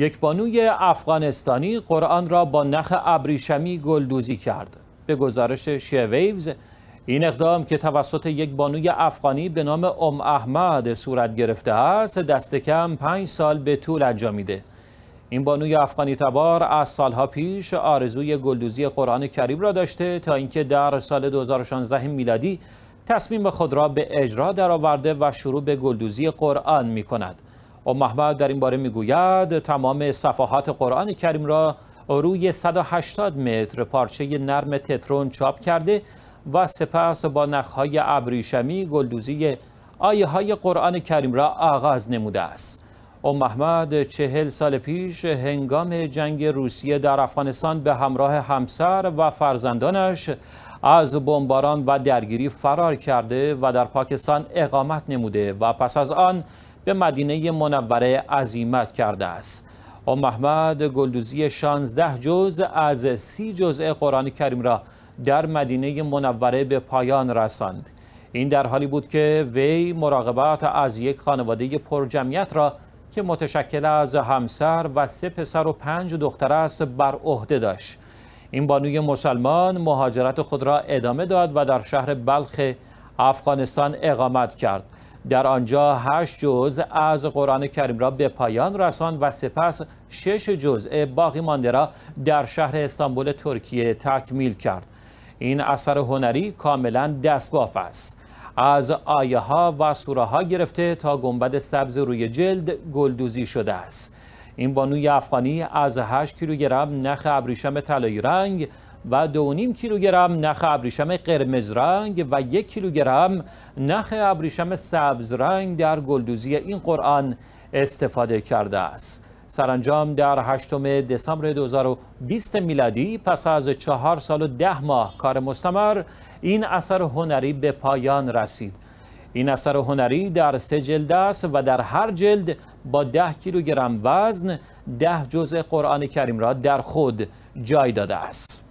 یک بانوی افغانستانی قرآن را با نخ ابریشمی گلدوزی کرد. به گزارش شیویوز این اقدام که توسط یک بانوی افغانی به نام ام احمد صورت گرفته است دست کم پنج سال به طول انجامیده این بانوی افغانی تبار از سالها پیش آرزوی گلدوزی قرآن کریم را داشته تا اینکه در سال 2016 میلادی تصمیم خود را به اجرا درآورده و شروع به گلدوزی قرآن می کند ام محمد در این باره میگوید تمام صفحات قرآن کریم را روی 180 متر پارچه نرم تترون چاپ کرده و سپس با نخهای ابریشمی گلدوزی آیه های قرآن کریم را آغاز نموده است ام محمد چهل سال پیش هنگام جنگ روسیه در افغانستان به همراه همسر و فرزندانش از بمباران و درگیری فرار کرده و در پاکستان اقامت نموده و پس از آن به مدینه منوره عظیمت کرده است ام محمد گلدوزی 16 جز از سی جزء قرآن کریم را در مدینه منوره به پایان رساند این در حالی بود که وی مراقبت از یک خانواده پرجمعیت را که متشکل از همسر و سه پسر و پنج دختر است بر عهده داشت این بانوی مسلمان مهاجرت خود را ادامه داد و در شهر بلخ افغانستان اقامت کرد در آنجا هشت جزء از قرآن کریم را به پایان رساند و سپس شش جزء باقی مانده را در شهر استانبول ترکیه تکمیل کرد این اثر هنری کاملا دستباف است از آیه ها و سوره ها گرفته تا گنبد سبز روی جلد گلدوزی شده است این بانوی افغانی از 8 کیلوگرم نخ ابریشم طلایی رنگ و 2.5 کیلوگرم نخ ابریشم قرمز رنگ و یک کیلوگرم نخ ابریشم سبز رنگ در گلدوزی این قرآن استفاده کرده است سرانجام در 8 دسامبر 2020 میلادی پس از چهار سال و ده ماه کار مستمر این اثر هنری به پایان رسید این اثر هنری در سه جلد است و در هر جلد با ده کیلوگرم وزن ده جزء قرآن کریم را در خود جای داده است